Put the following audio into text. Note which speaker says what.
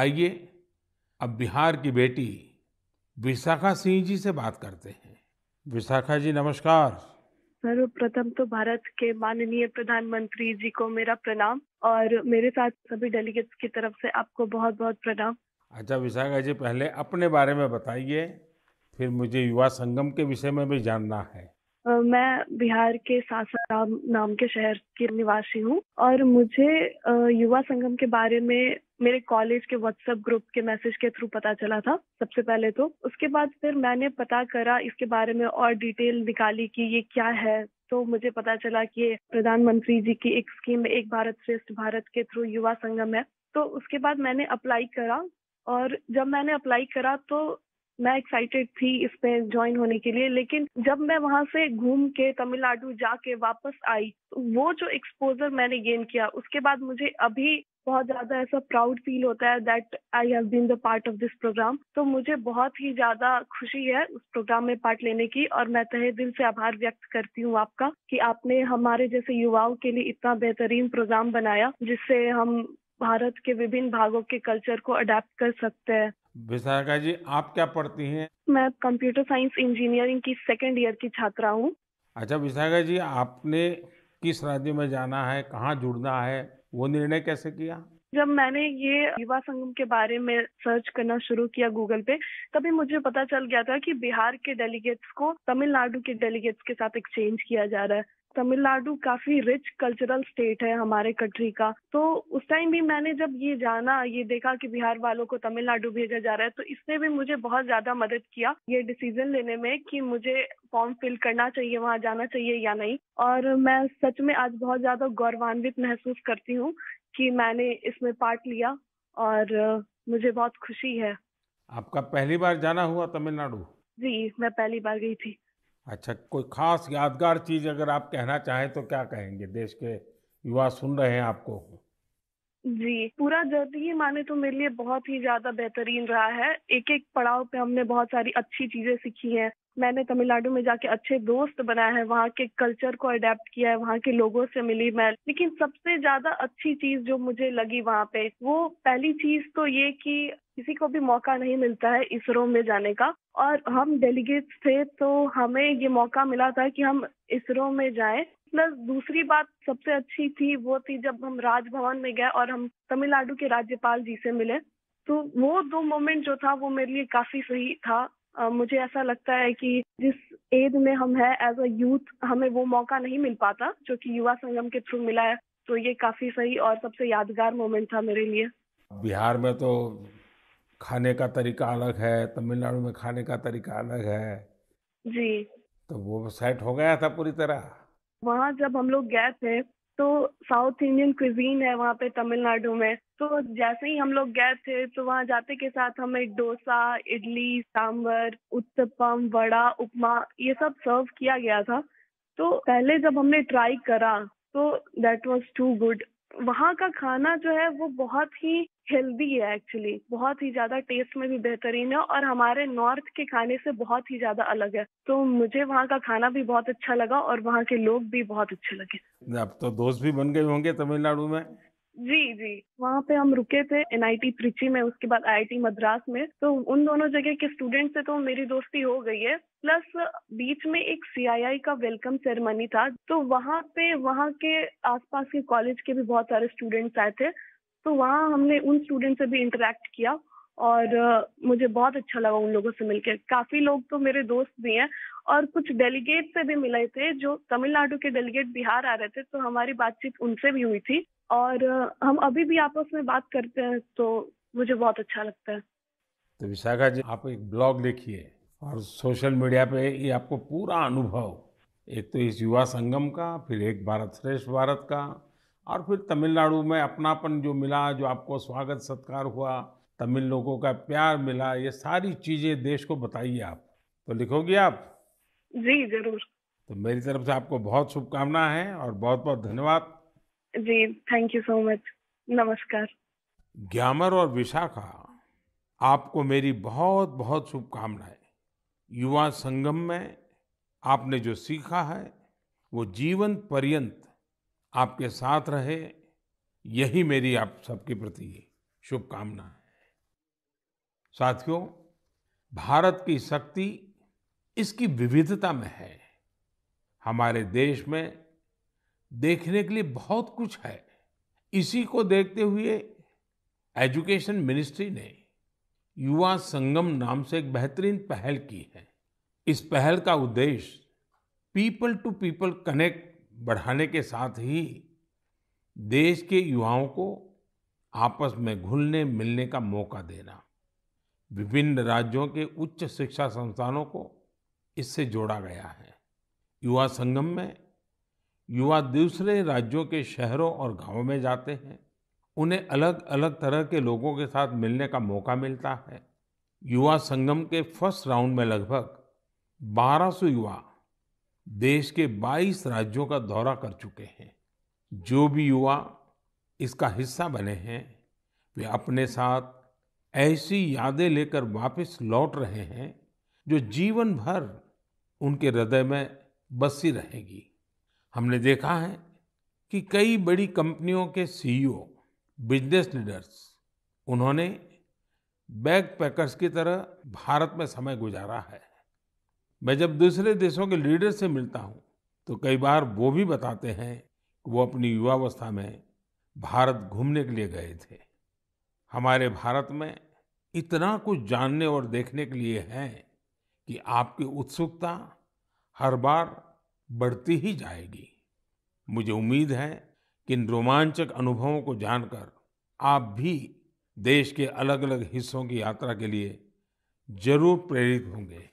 Speaker 1: आइए अब बिहार की बेटी विशाखा सिंह जी से बात करते हैं विशाखा जी नमस्कार
Speaker 2: सर्वप्रथम तो भारत के माननीय प्रधानमंत्री जी को मेरा प्रणाम और मेरे साथ सभी डेलीगेट्स की तरफ से आपको बहुत बहुत प्रणाम
Speaker 1: अच्छा विशाखा जी पहले अपने बारे में बताइए फिर मुझे युवा संगम के विषय में भी जानना है
Speaker 2: मैं बिहार के सासाराम नाम के शहर की निवासी हूँ और मुझे युवा संगम के बारे में मेरे कॉलेज के व्हाट्सएप ग्रुप के मैसेज के थ्रू पता चला था सबसे पहले तो उसके बाद फिर मैंने पता करा इसके बारे में और डिटेल निकाली कि ये क्या है तो मुझे पता चला कि प्रधानमंत्री जी की एक स्कीम एक भारत श्रेष्ठ भारत के थ्रू युवा संगम है तो उसके बाद मैंने अप्लाई करा और जब मैंने अप्लाई करा तो मैं एक्साइटेड थी इसमें ज्वाइन होने के लिए लेकिन जब मैं वहां से घूम के तमिलनाडु जाके वापस आई वो जो एक्सपोजर मैंने गेन किया उसके बाद मुझे अभी बहुत ज्यादा ऐसा प्राउड फील होता है that I have been the part of this programme तो मुझे बहुत ही ज्यादा खुशी है उस प्रोग्राम में पार्ट लेने की और मैं तहे दिल से आभार व्यक्त करती हूँ आपका कि आपने हमारे जैसे युवाओं के लिए इतना बेहतरीन प्रोग्राम बनाया जिससे हम भारत के विभिन्न भागों के कल्चर को अडेप्ट कर सकते हैं
Speaker 1: विशाखा जी आप क्या पढ़ती हैं
Speaker 2: मैं कंप्यूटर साइंस इंजीनियरिंग की सेकेंड ईयर की छात्रा हूँ
Speaker 1: अच्छा विशाखा जी आपने किस राज्य में जाना है कहाँ जुड़ना है वो निर्णय कैसे किया
Speaker 2: जब मैंने ये युवा संगम के बारे में सर्च करना शुरू किया गूगल पे तभी मुझे पता चल गया था कि बिहार के डेलीगेट्स को तमिलनाडु के डेलीगेट्स के साथ एक्सचेंज किया जा रहा है तमिलनाडु काफी रिच कल्चरल स्टेट है हमारे कंट्री का तो उस टाइम भी मैंने जब ये जाना ये देखा कि बिहार वालों को तमिलनाडु भेजा जा रहा है तो इसने भी मुझे बहुत ज्यादा मदद किया ये डिसीजन लेने में कि मुझे फॉर्म फिल करना चाहिए वहाँ जाना चाहिए या नहीं और मैं सच में आज बहुत ज्यादा गौरवान्वित महसूस करती हूँ कि मैंने इसमें पार्ट लिया और मुझे बहुत खुशी है
Speaker 1: आपका पहली बार जाना हुआ तमिलनाडु
Speaker 2: जी मैं पहली बार गई थी
Speaker 1: अच्छा कोई खास यादगार चीज़ अगर आप कहना चाहें तो क्या कहेंगे देश के युवा सुन रहे हैं आपको
Speaker 2: जी पूरा जर्नी माने तो मेरे लिए बहुत ही ज्यादा बेहतरीन रहा है एक एक पड़ाव पे हमने बहुत सारी अच्छी चीजें सीखी हैं मैंने तमिलनाडु में जाके अच्छे दोस्त बनाए हैं वहाँ के कल्चर को अडेप्ट किया है वहाँ के लोगों से मिली मैं लेकिन सबसे ज्यादा अच्छी चीज जो मुझे लगी वहाँ पे वो पहली चीज तो ये कि किसी को भी मौका नहीं मिलता है इसरो में जाने का और हम डेलीगेट्स थे तो हमें ये मौका मिला था कि हम इसरो में जाएं प्लस दूसरी बात सबसे अच्छी थी वो थी जब हम राजभवन में गए और हम तमिलनाडु के राज्यपाल जी से मिले तो वो दो मोमेंट जो था वो मेरे लिए काफी सही था Uh, मुझे ऐसा लगता है कि जिस एज में हम है एज अ यूथ हमें वो मौका नहीं मिल पाता जो कि युवा संगम के थ्रू मिला है तो ये काफी सही और सबसे यादगार मोमेंट था मेरे लिए
Speaker 1: बिहार में तो खाने का तरीका अलग है तमिलनाडु में खाने का तरीका अलग है जी तो वो सेट हो गया था पूरी तरह
Speaker 2: वहाँ जब हम लोग गए थे तो साउथ इंडियन क्विजीन है वहाँ पे तमिलनाडु में तो जैसे ही हम लोग गए थे तो वहाँ जाते के साथ हमें डोसा इडली सांबर उत्तपम वड़ा उपमा ये सब सर्व किया गया था तो पहले जब हमने ट्राई करा तो देट वॉज टू गुड वहाँ का खाना जो है वो बहुत ही हेल्दी है एक्चुअली बहुत ही ज्यादा टेस्ट में भी बेहतरीन है और हमारे नॉर्थ के खाने से बहुत ही ज्यादा अलग है तो मुझे वहाँ का खाना भी बहुत अच्छा लगा और वहाँ के लोग भी बहुत अच्छे लगे
Speaker 1: अब तो दोस्त भी बन गए होंगे तमिलनाडु में
Speaker 2: जी जी वहाँ पे हम रुके थे एनआईटी त्रिची में उसके बाद आईआईटी मद्रास में तो उन दोनों जगह के स्टूडेंट से तो मेरी दोस्ती हो गई है प्लस बीच में एक सीआईआई का वेलकम सेरेमनी था तो वहाँ पे वहाँ के आसपास के कॉलेज के भी बहुत सारे स्टूडेंट्स आए थे तो वहाँ हमने उन स्टूडेंट से भी इंटरेक्ट किया और मुझे बहुत अच्छा लगा उन लोगों से मिलकर काफी लोग तो मेरे दोस्त भी हैं और कुछ डेलीगेट से भी मिले थे जो तमिलनाडु के डेलीगेट बिहार आ रहे थे तो हमारी बातचीत उनसे भी हुई थी और हम अभी भी आपस में बात करते हैं तो मुझे बहुत अच्छा लगता है
Speaker 1: तो विशाखा जी आप एक ब्लॉग लिखिए और सोशल मीडिया पे ये आपको पूरा अनुभव एक तो इस युवा संगम का फिर एक भारत श्रेष्ठ भारत का और फिर तमिलनाडु में अपनापन जो मिला जो आपको स्वागत सत्कार हुआ तमिल लोगों का प्यार मिला ये सारी चीजें देश को बताइए आप तो लिखोगी आप जी जरूर तो मेरी तरफ से आपको बहुत शुभकामना है और बहुत बहुत धन्यवाद
Speaker 2: जी थैंक यू सो मच नमस्कार
Speaker 1: ग्यामर और विशाखा आपको मेरी बहुत बहुत शुभकामनाएं युवा संगम में आपने जो सीखा है वो जीवन पर्यंत आपके साथ रहे यही मेरी आप सबके प्रति शुभकामना है साथियों भारत की शक्ति इसकी विविधता में है हमारे देश में देखने के लिए बहुत कुछ है इसी को देखते हुए एजुकेशन मिनिस्ट्री ने युवा संगम नाम से एक बेहतरीन पहल की है इस पहल का उद्देश्य पीपल टू पीपल कनेक्ट बढ़ाने के साथ ही देश के युवाओं को आपस में घुलने मिलने का मौका देना विभिन्न राज्यों के उच्च शिक्षा संस्थानों को इससे जोड़ा गया है युवा संगम में युवा दूसरे राज्यों के शहरों और गांवों में जाते हैं उन्हें अलग अलग तरह के लोगों के साथ मिलने का मौका मिलता है युवा संगम के फर्स्ट राउंड में लगभग 1200 युवा देश के 22 राज्यों का दौरा कर चुके हैं जो भी युवा इसका हिस्सा बने हैं वे अपने साथ ऐसी यादें लेकर वापस लौट रहे हैं जो जीवन भर उनके हृदय में बसी रहेगी हमने देखा है कि कई बड़ी कंपनियों के सीईओ बिजनेस लीडर्स उन्होंने बैग पैकर्स की तरह भारत में समय गुजारा है मैं जब दूसरे देशों के लीडर से मिलता हूँ तो कई बार वो भी बताते हैं कि वो अपनी युवावस्था में भारत घूमने के लिए गए थे हमारे भारत में इतना कुछ जानने और देखने के लिए है कि आपकी उत्सुकता हर बार बढ़ती ही जाएगी मुझे उम्मीद है कि इन रोमांचक अनुभवों को जानकर आप भी देश के अलग अलग हिस्सों की यात्रा के लिए जरूर प्रेरित होंगे